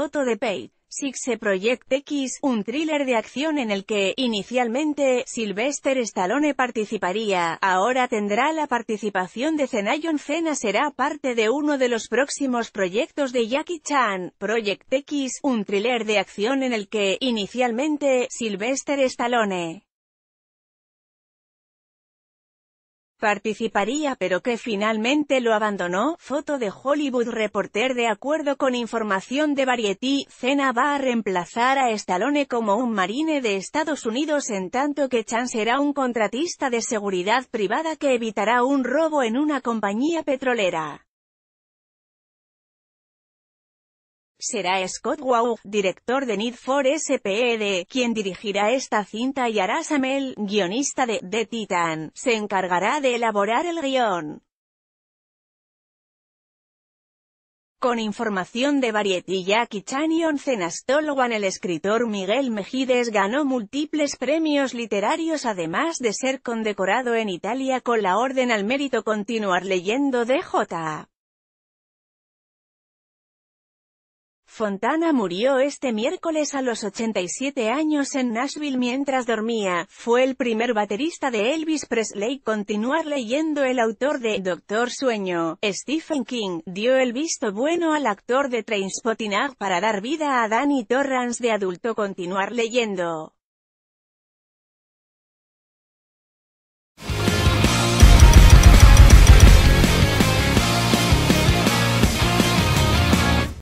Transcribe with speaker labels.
Speaker 1: foto de Page. Six Project X, un thriller de acción en el que, inicialmente, Sylvester Stallone participaría, ahora tendrá la participación de Zenayon Cena será parte de uno de los próximos proyectos de Jackie Chan, Project X, un thriller de acción en el que, inicialmente, Sylvester Stallone participaría pero que finalmente lo abandonó, foto de Hollywood Reporter de acuerdo con información de Variety, Cena va a reemplazar a Stallone como un marine de Estados Unidos en tanto que Chan será un contratista de seguridad privada que evitará un robo en una compañía petrolera. Será Scott Waugh, director de Need for SPED, quien dirigirá esta cinta y Aras Amel, guionista de The Titan, se encargará de elaborar el guión. Con información de Variety Jackie Chan y Onzen el escritor Miguel Mejides ganó múltiples premios literarios además de ser condecorado en Italia con la Orden al Mérito Continuar leyendo de Fontana murió este miércoles a los 87 años en Nashville mientras dormía, fue el primer baterista de Elvis Presley. Continuar leyendo el autor de Doctor Sueño, Stephen King, dio el visto bueno al actor de Trainspotting para dar vida a Danny Torrance de adulto. Continuar leyendo.